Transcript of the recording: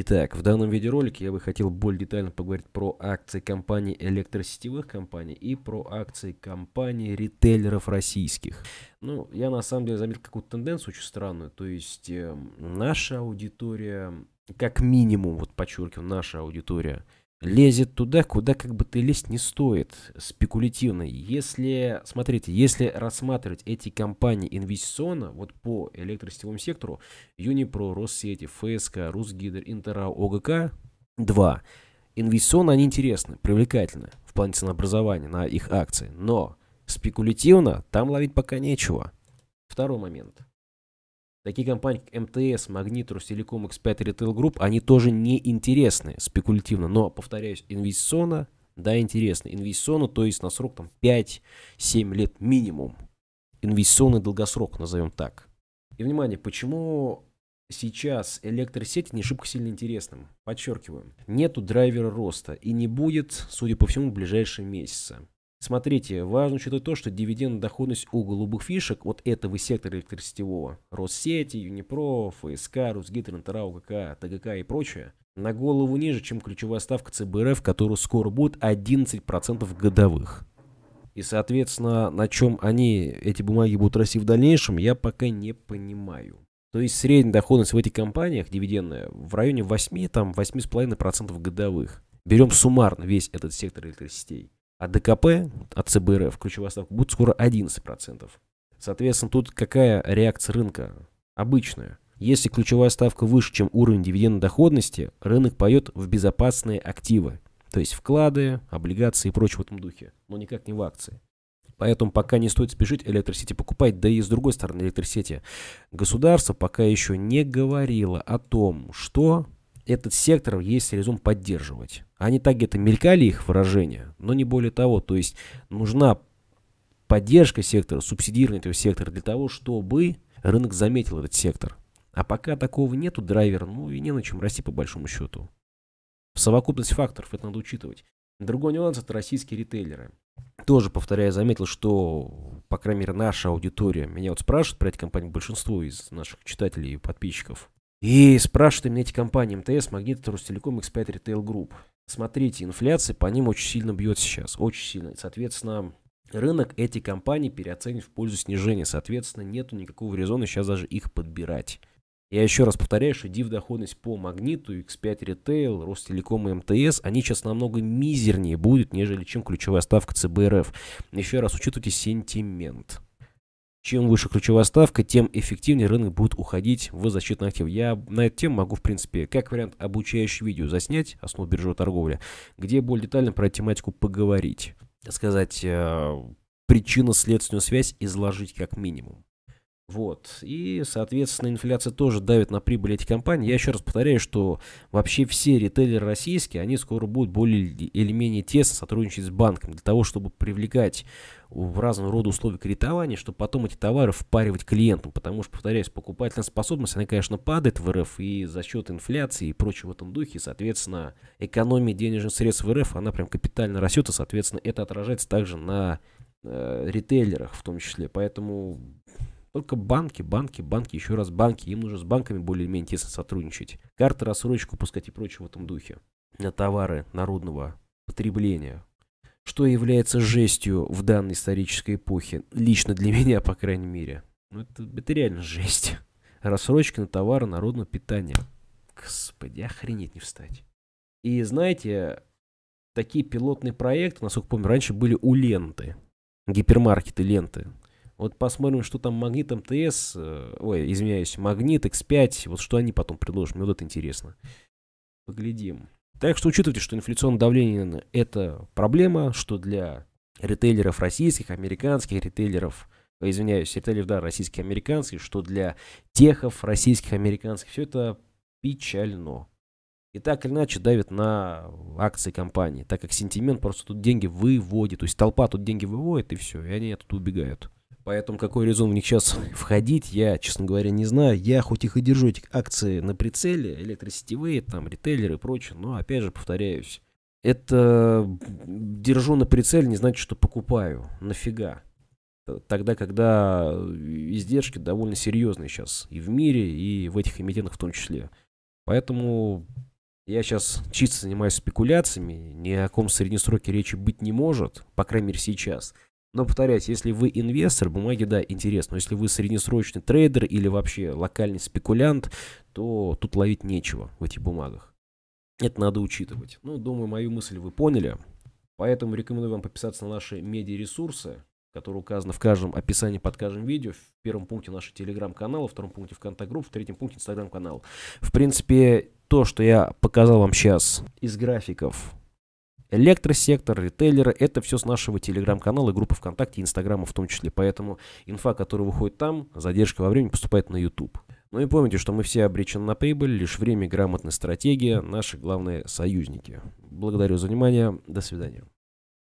Итак, в данном видеоролике я бы хотел более детально поговорить про акции компаний электросетевых компаний и про акции компаний ритейлеров российских. Ну, я на самом деле заметил какую-то тенденцию очень странную. То есть э, наша аудитория, как минимум, вот подчеркиваю, наша аудитория лезет туда, куда как бы ты лезть не стоит, спекулятивно. Если, смотрите, если рассматривать эти компании инвестиционно, вот по электросетевому сектору, Юнипро, Россети, ФСК, Русгидр, Интера, ОГК, 2. Инвестиционно они интересны, привлекательны в плане ценообразования на их акции, но спекулятивно там ловить пока нечего. Второй момент – Такие компании, как МТС, Магнит, Ростелеком, X5 Retail Group, они тоже не интересны спекулятивно, но, повторяюсь, инвестиционно, да, интересны. Инвестиционно, то есть на срок там 5-7 лет минимум. Инвестиционный долгосрок, назовем так. И, внимание, почему сейчас электросети не шибко сильно интересным? Подчеркиваю, нету драйвера роста и не будет, судя по всему, в ближайшие месяцы. Смотрите, важно учитывать то, что дивидендная доходность у голубых фишек вот этого сектора электросетевого, Россети, Юнипро, ФСК, Русгидр, Тарау, ГК, ТГК и прочее, на голову ниже, чем ключевая ставка ЦБРФ, которую скоро будет 11% годовых. И, соответственно, на чем они, эти бумаги будут расти в дальнейшем, я пока не понимаю. То есть средняя доходность в этих компаниях, дивидендная, в районе 8, там 8,5% годовых. Берем суммарно весь этот сектор электросетей а ДКП от ЦБРФ, ключевая ставка, будет скоро 11%. Соответственно, тут какая реакция рынка? Обычная. Если ключевая ставка выше, чем уровень дивидендной доходности, рынок поет в безопасные активы, то есть вклады, облигации и прочее в этом духе, но никак не в акции. Поэтому пока не стоит спешить электросети покупать. Да и с другой стороны электросети. Государство пока еще не говорило о том, что этот сектор есть резум поддерживать. Они так где-то мелькали их выражения, но не более того. То есть нужна поддержка сектора, субсидирование этого сектора для того, чтобы рынок заметил этот сектор. А пока такого нету драйвера, ну и не на чем расти по большому счету. Совокупность факторов, это надо учитывать. Другой нюанс – это российские ритейлеры. Тоже, повторяю, заметил, что, по крайней мере, наша аудитория, меня вот спрашивает про эти компании, большинство из наших читателей и подписчиков, и спрашивают именно эти компании МТС, Магнит, Ростелеком, X5 Retail Group. Смотрите, инфляция по ним очень сильно бьет сейчас, очень сильно. Соответственно, рынок эти компании переоценит в пользу снижения. Соответственно, нету никакого резона сейчас даже их подбирать. Я еще раз повторяю, что див доходность по Магниту, X5 Retail, Ростелеком и МТС, они сейчас намного мизернее будут, нежели чем ключевая ставка ЦБРФ. Еще раз, учитывайте сентимент. Чем выше ключевая ставка, тем эффективнее рынок будет уходить в защитный актив. Я на эту тему могу, в принципе, как вариант обучающее видео заснять, основу биржевой торговли, где более детально про тематику поговорить. Так сказать, э, причинно-следственную связь изложить как минимум. Вот. И, соответственно, инфляция тоже давит на прибыль этих компаний. Я еще раз повторяю, что вообще все ритейлеры российские, они скоро будут более или менее тесно сотрудничать с банками для того, чтобы привлекать в разного рода условия кредитования, чтобы потом эти товары впаривать клиентам. Потому что, повторяюсь, покупательная способность, она, конечно, падает в РФ и за счет инфляции и прочего в этом духе. соответственно, экономия денежных средств в РФ, она прям капитально растет. И, соответственно, это отражается также на э, ритейлерах в том числе. Поэтому только банки, банки, банки, еще раз банки. Им нужно с банками более-менее тесно сотрудничать. Карты рассрочку пускать и прочее в этом духе. На товары народного потребления. Что является жестью в данной исторической эпохе. Лично для меня, по крайней мере. Ну, это, это реально жесть. Рассрочка на товары народного питания. Господи, охренеть не встать. И знаете, такие пилотные проекты, насколько помню, раньше были у ленты. Гипермаркеты ленты. Вот посмотрим, что там Магнит МТС, э, ой, извиняюсь, Магнит X5, вот что они потом предложат, мне вот это интересно. Поглядим. Так что учитывайте, что инфляционное давление – это проблема, что для ритейлеров российских, американских ритейлеров, извиняюсь, ритейлеров, да, российских, американских, что для техов российских, американских, все это печально. И так или иначе давит на акции компании, так как сентимент просто тут деньги выводит, то есть толпа тут деньги выводит и все, и они оттуда убегают. Поэтому какой резон в них сейчас входить, я, честно говоря, не знаю. Я хоть их и держу, эти акции на прицеле, электросетевые, там, ритейлеры и прочее, но, опять же, повторяюсь, это держу на прицеле не значит, что покупаю. Нафига? Тогда, когда издержки довольно серьезные сейчас и в мире, и в этих эмитентах в том числе. Поэтому я сейчас чисто занимаюсь спекуляциями, ни о ком среднесроке речи быть не может, по крайней мере сейчас. Но, повторяюсь, если вы инвестор, бумаги, да, интересно. Но если вы среднесрочный трейдер или вообще локальный спекулянт, то тут ловить нечего в этих бумагах. Это надо учитывать. Ну, думаю, мою мысль вы поняли. Поэтому рекомендую вам подписаться на наши медиаресурсы, которые указаны в каждом описании под каждым видео. В первом пункте наш телеграм-канал, во втором пункте ВКонтакт групп, в третьем пункте инстаграм-канал. В принципе, то, что я показал вам сейчас из графиков электросектор, ритейлеры, это все с нашего телеграм-канала, группы ВКонтакте, Инстаграма в том числе. Поэтому инфа, которая выходит там, задержка во времени поступает на YouTube. Ну и помните, что мы все обречены на прибыль, лишь время, грамотная стратегия, наши главные союзники. Благодарю за внимание, до свидания.